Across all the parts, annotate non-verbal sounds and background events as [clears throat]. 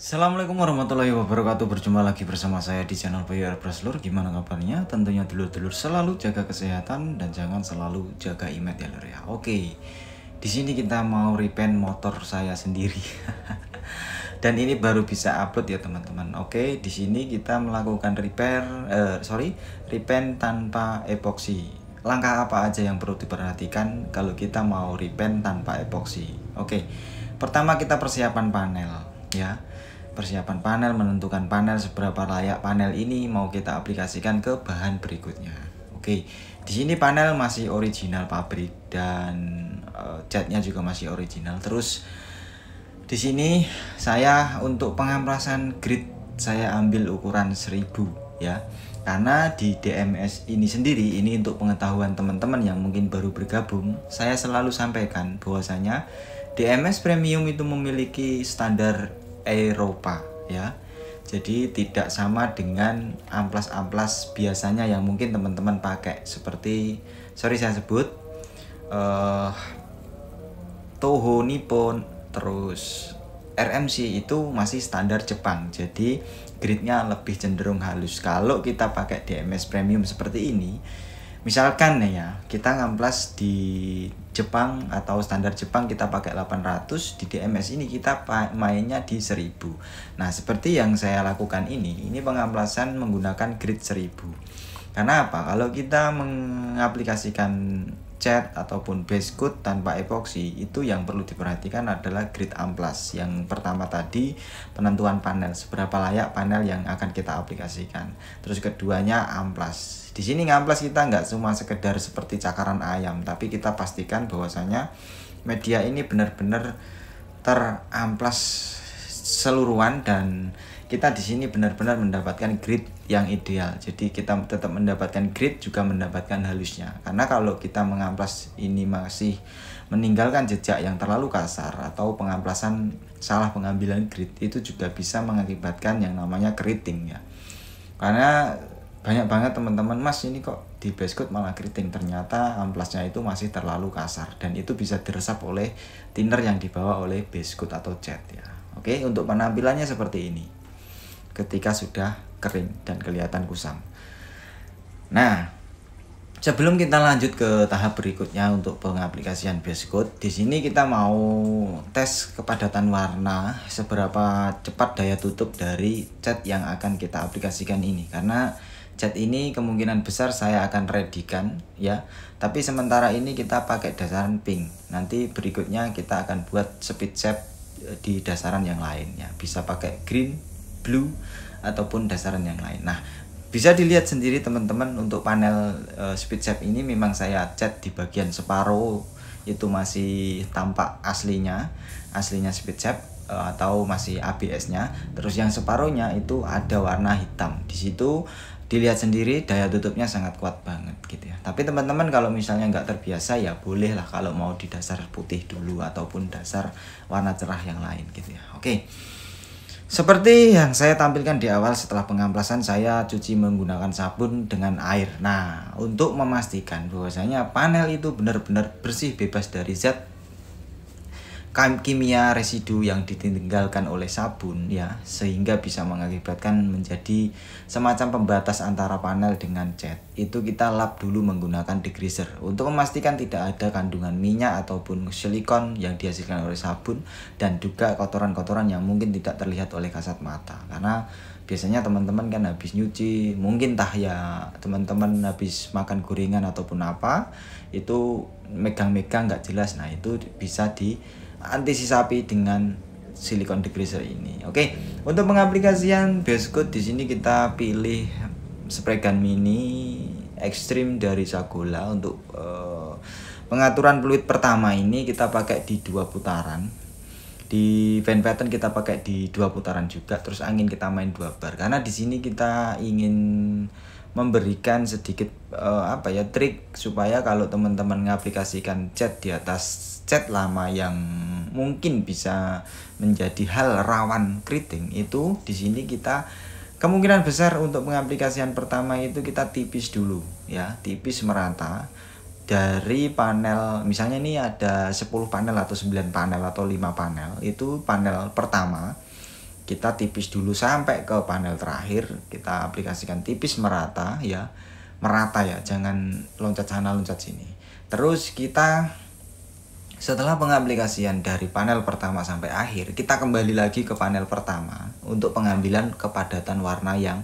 Assalamualaikum warahmatullahi wabarakatuh Berjumpa lagi bersama saya di channel Bayu Braslur Gimana kabarnya? Tentunya dulur-dulur selalu jaga kesehatan Dan jangan selalu jaga imet ya lur ya Oke di sini kita mau repaint motor saya sendiri [laughs] Dan ini baru bisa upload ya teman-teman Oke di sini kita melakukan repair eh, Sorry Repaint tanpa epoxy Langkah apa aja yang perlu diperhatikan Kalau kita mau repaint tanpa epoxy Oke Pertama kita persiapan panel Ya persiapan panel, menentukan panel seberapa layak panel ini mau kita aplikasikan ke bahan berikutnya. Oke, di sini panel masih original pabrik dan uh, catnya juga masih original. Terus di sini saya untuk pengamplasan grid saya ambil ukuran 1000 ya. Karena di DMS ini sendiri ini untuk pengetahuan teman-teman yang mungkin baru bergabung, saya selalu sampaikan bahwasanya DMS premium itu memiliki standar Eropa ya. Jadi tidak sama dengan amplas-amplas biasanya yang mungkin teman-teman pakai seperti sorry saya sebut uh, Toho Nippon terus RMC itu masih standar Jepang. Jadi gridnya lebih cenderung halus. Kalau kita pakai DMS premium seperti ini misalkan nih ya kita ngamplas di Jepang atau standar Jepang kita pakai 800 di DMS ini kita mainnya di 1000 nah seperti yang saya lakukan ini ini pengamplasan menggunakan grid 1000 karena apa kalau kita mengaplikasikan cat ataupun base coat tanpa epoxy itu yang perlu diperhatikan adalah grid amplas yang pertama tadi penentuan panel seberapa layak panel yang akan kita aplikasikan terus keduanya amplas di sini ngamplas kita nggak cuma sekedar seperti cakaran ayam tapi kita pastikan bahwasanya media ini benar-benar teramplas seluruhan dan kita di sini benar-benar mendapatkan grid yang ideal. Jadi kita tetap mendapatkan grid juga mendapatkan halusnya. Karena kalau kita mengamplas ini masih meninggalkan jejak yang terlalu kasar atau pengamplasan salah pengambilan grid itu juga bisa mengakibatkan yang namanya keriting ya. Karena banyak banget teman-teman mas ini kok di base coat malah keriting ternyata amplasnya itu masih terlalu kasar dan itu bisa diresap oleh thinner yang dibawa oleh base coat atau cat ya oke untuk penampilannya seperti ini ketika sudah kering dan kelihatan kusam. Nah, sebelum kita lanjut ke tahap berikutnya untuk pengaplikasian base coat, di sini kita mau tes kepadatan warna seberapa cepat daya tutup dari cat yang akan kita aplikasikan ini karena cat ini kemungkinan besar saya akan redikan ya. Tapi sementara ini kita pakai dasaran pink. Nanti berikutnya kita akan buat speed shape eh, di dasaran yang lainnya. Bisa pakai green, blue ataupun dasaran yang lain. Nah, bisa dilihat sendiri teman-teman untuk panel uh, speed shape ini memang saya cat di bagian separuh itu masih tampak aslinya, aslinya speed shape eh, atau masih ABS-nya. Terus yang separuhnya itu ada warna hitam. Di situ dilihat sendiri daya tutupnya sangat kuat banget gitu ya tapi teman-teman kalau misalnya nggak terbiasa ya bolehlah kalau mau di dasar putih dulu ataupun dasar warna cerah yang lain gitu ya oke okay. Seperti yang saya tampilkan di awal setelah pengamplasan saya cuci menggunakan sabun dengan air. Nah, untuk memastikan bahwasanya panel itu benar-benar bersih bebas dari zat kimia residu yang ditinggalkan oleh sabun ya sehingga bisa mengakibatkan menjadi semacam pembatas antara panel dengan cat itu kita lap dulu menggunakan degreaser untuk memastikan tidak ada kandungan minyak ataupun silikon yang dihasilkan oleh sabun dan juga kotoran-kotoran yang mungkin tidak terlihat oleh kasat mata karena biasanya teman-teman kan habis nyuci mungkin tah ya teman-teman habis makan gorengan ataupun apa itu megang-megang nggak -megang jelas nah itu bisa di anti sisapi dengan silikon degreaser ini. Oke, untuk pengaplikasian base coat di sini kita pilih spray gun mini ekstrim dari Sagola untuk uh, pengaturan peluit pertama ini kita pakai di dua putaran di fan pattern kita pakai di dua putaran juga terus angin kita main dua bar karena di sini kita ingin memberikan sedikit uh, apa ya trik supaya kalau teman-teman mengaplikasikan chat di atas chat lama yang mungkin bisa menjadi hal rawan kriting itu di sini kita kemungkinan besar untuk pengaplikasian pertama itu kita tipis dulu ya tipis merata dari panel misalnya ini ada 10 panel atau 9 panel atau 5 panel itu panel pertama kita tipis dulu sampai ke panel terakhir kita aplikasikan tipis merata ya merata ya jangan loncat sana loncat sini terus kita setelah pengaplikasian dari panel pertama sampai akhir kita kembali lagi ke panel pertama untuk pengambilan kepadatan warna yang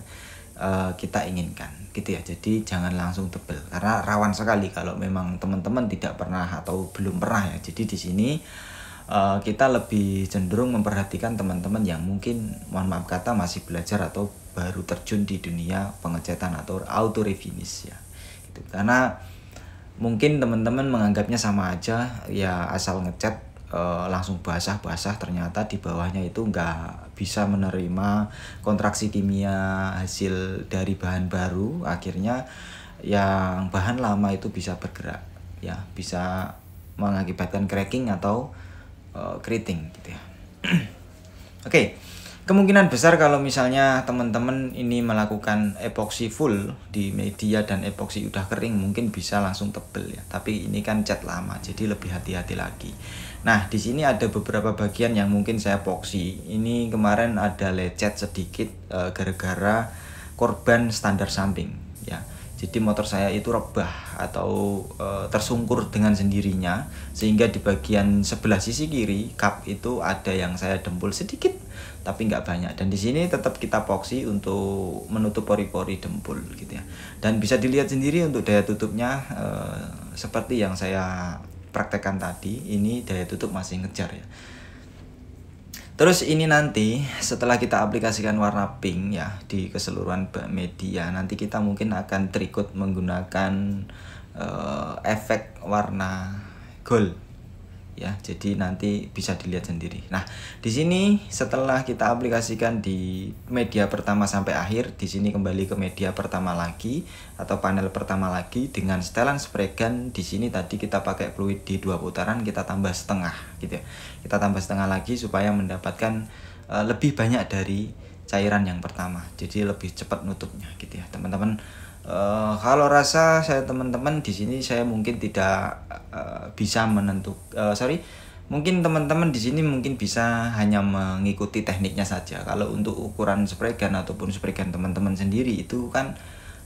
uh, kita inginkan gitu ya jadi jangan langsung tebel karena rawan sekali kalau memang teman-teman tidak pernah atau belum pernah ya jadi di sini Eh, kita lebih cenderung memperhatikan teman-teman yang mungkin mohon maaf kata masih belajar atau baru terjun di dunia pengecatan atau auto refinish ya gitu. karena mungkin teman-teman menganggapnya sama aja ya asal ngecat e, langsung basah-basah ternyata di bawahnya itu nggak bisa menerima kontraksi kimia hasil dari bahan baru akhirnya yang bahan lama itu bisa bergerak ya bisa mengakibatkan cracking atau uh, gitu ya. [clears throat] Oke, kemungkinan besar kalau misalnya teman-teman ini melakukan epoxy full di media dan epoxy udah kering mungkin bisa langsung tebel ya. Tapi ini kan cat lama, jadi lebih hati-hati lagi. Nah, di sini ada beberapa bagian yang mungkin saya epoxy. Ini kemarin ada lecet sedikit eh, gara-gara korban standar samping ya jadi motor saya itu rebah atau e, tersungkur dengan sendirinya sehingga di bagian sebelah sisi kiri kap itu ada yang saya dempul sedikit tapi nggak banyak dan di sini tetap kita poksi untuk menutup pori-pori dempul gitu ya dan bisa dilihat sendiri untuk daya tutupnya e, seperti yang saya praktekkan tadi ini daya tutup masih ngejar ya Terus ini nanti setelah kita aplikasikan warna pink ya di keseluruhan media nanti kita mungkin akan terikut menggunakan uh, efek warna gold ya jadi nanti bisa dilihat sendiri nah di sini setelah kita aplikasikan di media pertama sampai akhir di sini kembali ke media pertama lagi atau panel pertama lagi dengan setelan spray gun di sini tadi kita pakai fluid di dua putaran kita tambah setengah gitu ya kita tambah setengah lagi supaya mendapatkan uh, lebih banyak dari cairan yang pertama jadi lebih cepat nutupnya gitu ya teman-teman Uh, kalau rasa saya teman-teman di sini saya mungkin tidak uh, bisa menentuk. uh, eh, sorry mungkin teman-teman di sini mungkin bisa hanya mengikuti tekniknya saja kalau untuk ukuran spray gun ataupun spray gun teman-teman sendiri itu kan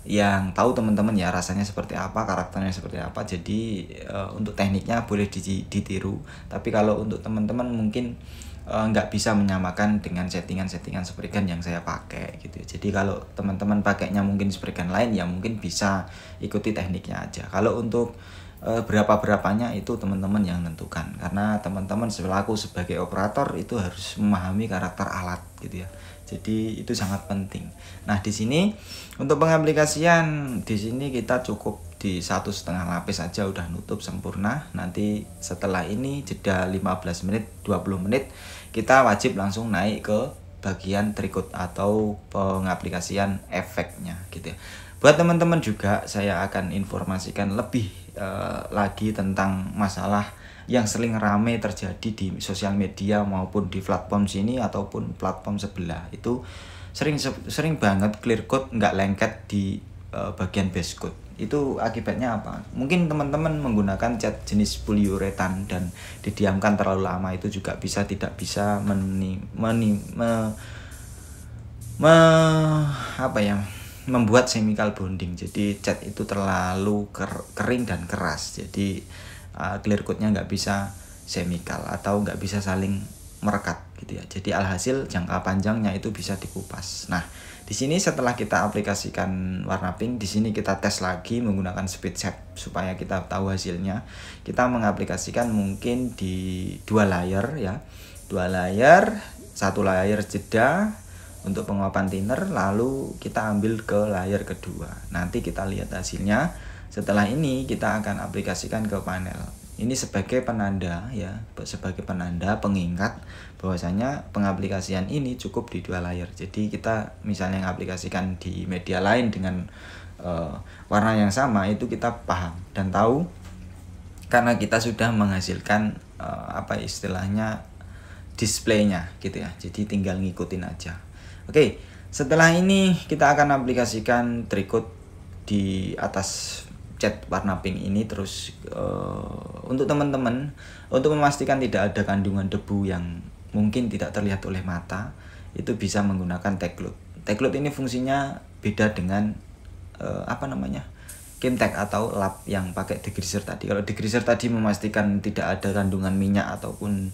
yang tahu teman-teman ya rasanya seperti apa karakternya seperti apa jadi uh, untuk tekniknya boleh di, ditiru tapi kalau untuk teman-teman mungkin uh, nggak bisa menyamakan dengan settingan-settingan Spriggan yang saya pakai gitu ya. jadi kalau teman-teman pakainya mungkin Spriggan lain ya mungkin bisa ikuti tekniknya aja kalau untuk uh, eh, berapa berapanya itu teman-teman yang tentukan karena teman-teman selaku sebagai operator itu harus memahami karakter alat gitu ya jadi itu sangat penting. Nah di sini untuk pengaplikasian di sini kita cukup di satu setengah lapis saja udah nutup sempurna. Nanti setelah ini jeda 15 menit 20 menit kita wajib langsung naik ke bagian trikot atau pengaplikasian efeknya gitu ya. Buat teman-teman juga saya akan informasikan lebih uh, lagi tentang masalah yang sering rame terjadi di sosial media maupun di platform sini ataupun platform sebelah itu sering sering banget clear code nggak lengket di uh, bagian base code itu akibatnya apa mungkin teman-teman menggunakan cat jenis poliuretan dan didiamkan terlalu lama itu juga bisa tidak bisa meni, meni me, me, apa ya membuat semikal bonding jadi cat itu terlalu ker, kering dan keras jadi uh, clear code-nya nggak bisa semikal atau nggak bisa saling merekat gitu ya. Jadi alhasil jangka panjangnya itu bisa dikupas. Nah, di sini setelah kita aplikasikan warna pink, di sini kita tes lagi menggunakan speed set supaya kita tahu hasilnya. Kita mengaplikasikan mungkin di dua layer ya. Dua layer, satu layer jeda untuk penguapan thinner lalu kita ambil ke layer kedua. Nanti kita lihat hasilnya setelah ini kita akan aplikasikan ke panel. Ini sebagai penanda ya, sebagai penanda pengingat bahwasanya pengaplikasian ini cukup di dua layer. Jadi kita misalnya mengaplikasikan di media lain dengan uh, warna yang sama itu kita paham dan tahu karena kita sudah menghasilkan uh, apa istilahnya displaynya gitu ya jadi tinggal ngikutin aja oke setelah ini kita akan aplikasikan trikot di atas cat warna pink ini terus uh, untuk teman-teman untuk memastikan tidak ada kandungan debu yang mungkin tidak terlihat oleh mata itu bisa menggunakan teklud. Teklud ini fungsinya beda dengan uh, apa namanya? Kimtek atau lap yang pakai degreaser tadi. Kalau degreaser tadi memastikan tidak ada kandungan minyak ataupun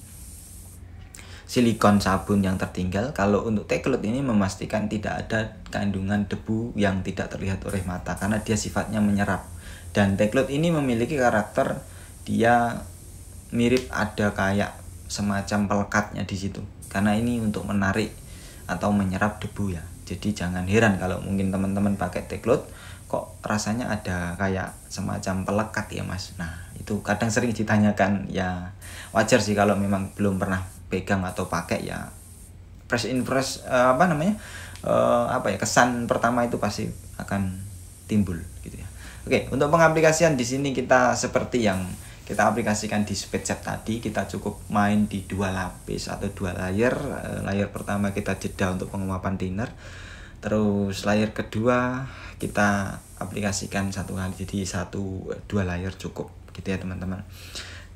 silikon sabun yang tertinggal. Kalau untuk teklut ini memastikan tidak ada kandungan debu yang tidak terlihat oleh mata karena dia sifatnya menyerap. Dan teklut ini memiliki karakter dia mirip ada kayak semacam pelekatnya di situ. Karena ini untuk menarik atau menyerap debu ya. Jadi jangan heran kalau mungkin teman-teman pakai teklut kok rasanya ada kayak semacam pelekat ya mas nah itu kadang sering ditanyakan ya wajar sih kalau memang belum pernah pegang atau pakai ya press in press uh, apa namanya uh, apa ya kesan pertama itu pasti akan timbul gitu ya oke untuk pengaplikasian di sini kita seperti yang kita aplikasikan di speed tadi kita cukup main di dua lapis atau dua layer eh, layer pertama kita jeda untuk penguapan thinner terus layer kedua kita aplikasikan satu kali jadi satu dua layer cukup gitu ya teman-teman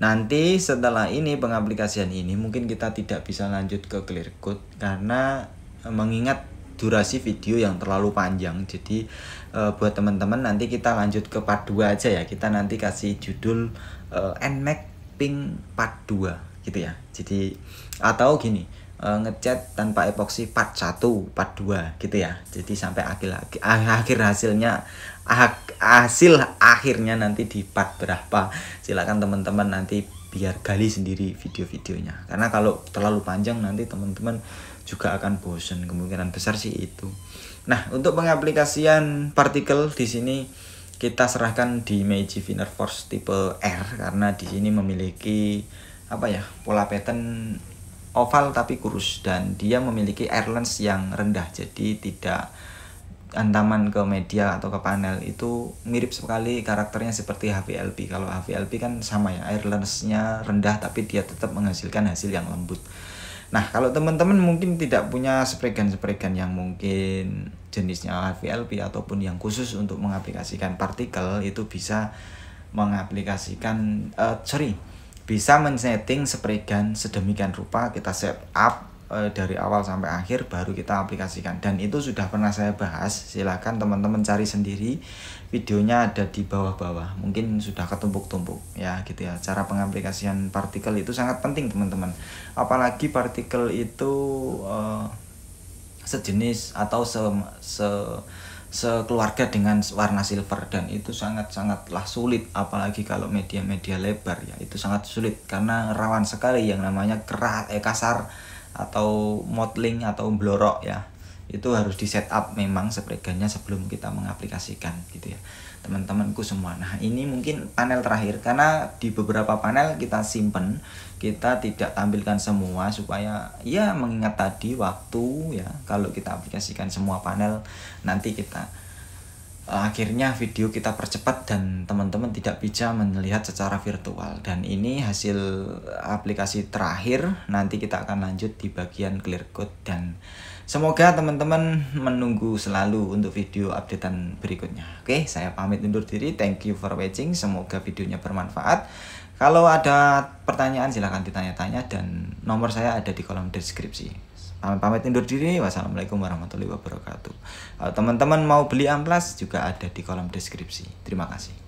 Nanti setelah ini pengaplikasian ini mungkin kita tidak bisa lanjut ke clear code karena e, mengingat durasi video yang terlalu panjang. Jadi e, buat teman-teman nanti kita lanjut ke part 2 aja ya. Kita nanti kasih judul e, nmac ping part 2 gitu ya. Jadi atau gini, e, ngecat tanpa epoxy part 1, part 2 gitu ya. Jadi sampai akhir akhir hasilnya Ah, hasil akhirnya nanti di part berapa silakan teman-teman nanti biar gali sendiri video-videonya karena kalau terlalu panjang nanti teman-teman juga akan bosen kemungkinan besar sih itu nah untuk pengaplikasian partikel di sini kita serahkan di Meiji Viner Force tipe R karena di sini memiliki apa ya pola pattern oval tapi kurus dan dia memiliki air lens yang rendah jadi tidak antaman ke media atau ke panel itu mirip sekali karakternya seperti HVLP. Kalau HVLP kan sama ya, lensnya rendah tapi dia tetap menghasilkan hasil yang lembut. Nah, kalau teman-teman mungkin tidak punya spregan-spregan yang mungkin jenisnya HVLP ataupun yang khusus untuk mengaplikasikan partikel itu bisa mengaplikasikan uh, sorry bisa men-setting spregan sedemikian rupa kita set up Eh, dari awal sampai akhir baru kita aplikasikan dan itu sudah pernah saya bahas silahkan teman-teman cari sendiri videonya ada di bawah-bawah mungkin sudah ketumpuk-tumpuk ya gitu ya cara pengaplikasian partikel itu sangat penting teman-teman apalagi partikel itu uh, sejenis atau se, se sekeluarga dengan warna silver dan itu sangat-sangatlah sulit apalagi kalau media-media lebar ya itu sangat sulit karena rawan sekali yang namanya keras eh kasar atau modeling atau blorok ya itu harus di setup memang sepreganya sebelum kita mengaplikasikan gitu ya teman-temanku semua nah ini mungkin panel terakhir karena di beberapa panel kita simpen kita tidak tampilkan semua supaya ya mengingat tadi waktu ya kalau kita aplikasikan semua panel nanti kita akhirnya video kita percepat dan teman-teman tidak bisa melihat secara virtual dan ini hasil aplikasi terakhir nanti kita akan lanjut di bagian clear code dan semoga teman-teman menunggu selalu untuk video updatean berikutnya oke saya pamit undur diri thank you for watching semoga videonya bermanfaat kalau ada pertanyaan silahkan ditanya-tanya dan nomor saya ada di kolom deskripsi Amin pamit undur diri. Wassalamualaikum warahmatullahi wabarakatuh. Teman-teman mau beli amplas juga ada di kolom deskripsi. Terima kasih.